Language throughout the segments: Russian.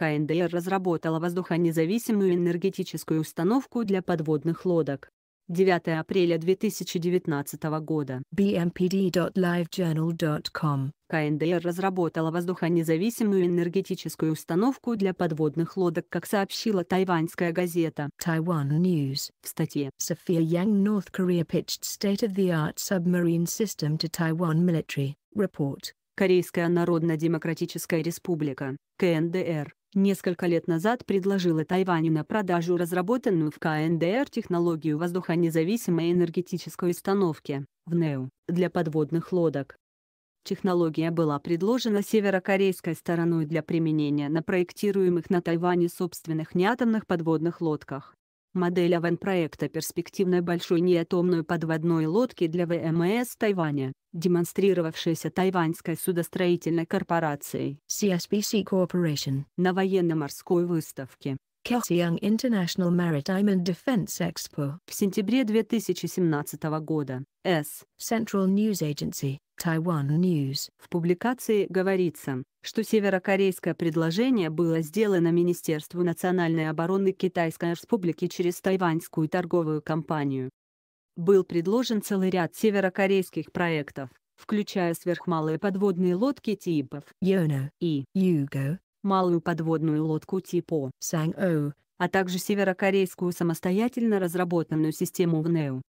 КНДР разработала воздухонезависимую энергетическую установку для подводных лодок. 9 апреля 2019 года. КНДР разработала воздухонезависимую энергетическую установку для подводных лодок, как сообщила тайваньская газета Taiwan News. В статье Sophia Yang North Korea pitched state-of-the-art submarine system to Taiwan military. Report. Корейская Народно-Демократическая Республика, КНДР, несколько лет назад предложила Тайваню на продажу разработанную в КНДР технологию воздухонезависимой энергетической установки, в НЭУ, для подводных лодок. Технология была предложена северокорейской стороной для применения на проектируемых на Тайване собственных неатомных подводных лодках модель аван-проекта перспективной большой неатомной подводной лодки для ВМС Тайваня, демонстрировавшейся Тайваньской судостроительной корпорацией CSBC Corporation на военно-морской выставке. Kaohsiung International Maritime and Defense Expo в сентябре 2017 года. S. Central News Agency, Taiwan News. В публикации говорится, что северокорейское предложение было сделано Министерству национальной обороны Китайской Республики через Тайваньскую торговую компанию. Был предложен целый ряд северокорейских проектов, включая сверхмалые подводные лодки типов Йона и Юго, малую подводную лодку типа Санг-О, а также северокорейскую самостоятельно разработанную систему ВНЕУ.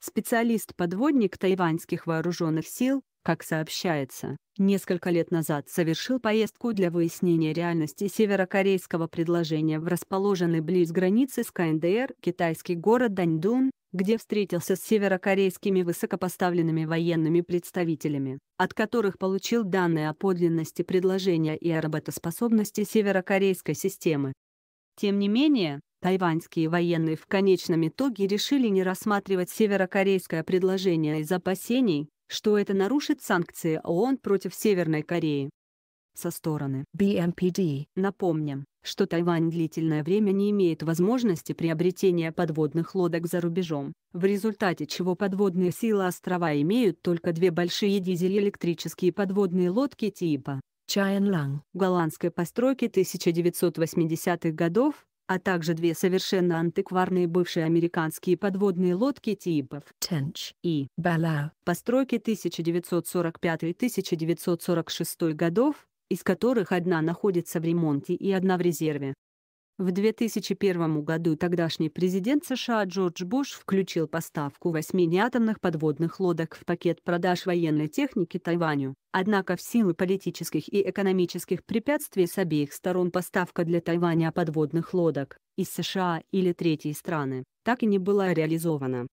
Специалист-подводник тайваньских вооруженных сил как сообщается, несколько лет назад совершил поездку для выяснения реальности северокорейского предложения в расположенный близ границы с КНДР китайский город Даньдун, где встретился с северокорейскими высокопоставленными военными представителями, от которых получил данные о подлинности предложения и о работоспособности северокорейской системы. Тем не менее, тайваньские военные в конечном итоге решили не рассматривать северокорейское предложение из опасений, что это нарушит санкции ООН против Северной Кореи. Со стороны BMPD напомним, что Тайвань длительное время не имеет возможности приобретения подводных лодок за рубежом, в результате чего подводные силы острова имеют только две большие дизель-электрические подводные лодки типа Ланг голландской постройки 1980-х годов а также две совершенно антикварные бывшие американские подводные лодки типов «Тенч» и Balao, постройки 1945-1946 годов, из которых одна находится в ремонте и одна в резерве. В 2001 году тогдашний президент США Джордж Буш включил поставку восьми неатомных подводных лодок в пакет продаж военной техники Тайваню, однако в силу политических и экономических препятствий с обеих сторон поставка для Тайваня подводных лодок из США или третьей страны так и не была реализована.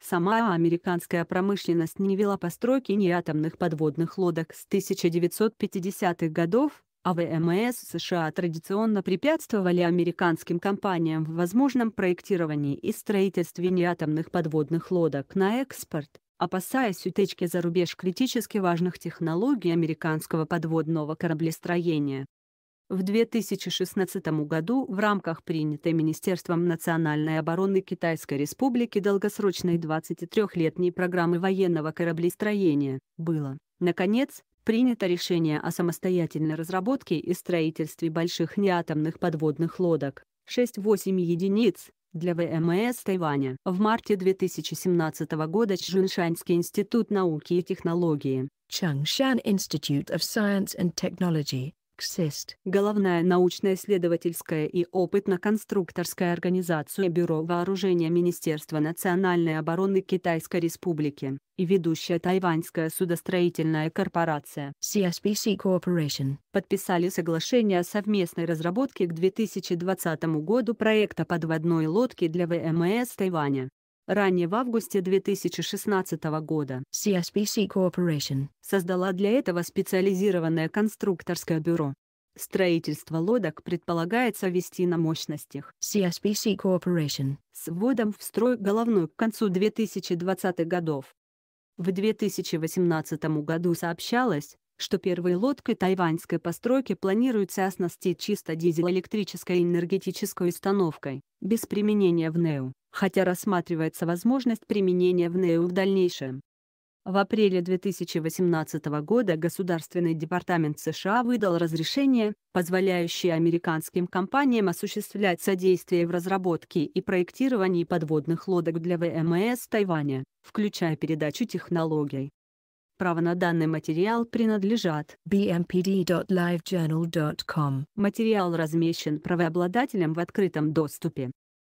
Сама американская промышленность не вела постройки неатомных подводных лодок с 1950-х годов, а ВМС США традиционно препятствовали американским компаниям в возможном проектировании и строительстве неатомных подводных лодок на экспорт, опасаясь утечки за рубеж критически важных технологий американского подводного кораблестроения. В 2016 году в рамках принятой Министерством национальной обороны Китайской Республики долгосрочной 23-летней программы военного кораблестроения было, наконец, принято решение о самостоятельной разработке и строительстве больших неатомных подводных лодок 6-8 единиц для ВМС Тайваня. В марте 2017 года Чжуншанский институт науки и технологии Changshan Institute of Science and Technology КСЕСТ, головная научно-исследовательская и опытно-конструкторская организация Бюро вооружения Министерства национальной обороны Китайской Республики, и ведущая тайваньская судостроительная корпорация CSPC Corporation подписали соглашение о совместной разработке к 2020 году проекта подводной лодки для ВМС Тайваня ранее в августе 2016 года. CSBC Corporation создала для этого специализированное конструкторское бюро. Строительство лодок предполагается вести на мощностях CSBC Corporation с вводом в строй головной к концу 2020-х годов. В 2018 году сообщалось, что первой лодкой тайваньской постройки планируется оснастить чисто дизель-электрической энергетической установкой, без применения в неу хотя рассматривается возможность применения в НЭУ в дальнейшем. В апреле 2018 года Государственный департамент США выдал разрешение, позволяющее американским компаниям осуществлять содействие в разработке и проектировании подводных лодок для ВМС Тайваня, включая передачу технологий. Право на данный материал принадлежат bmpd.livejournal.com. Материал размещен правообладателем в открытом доступе.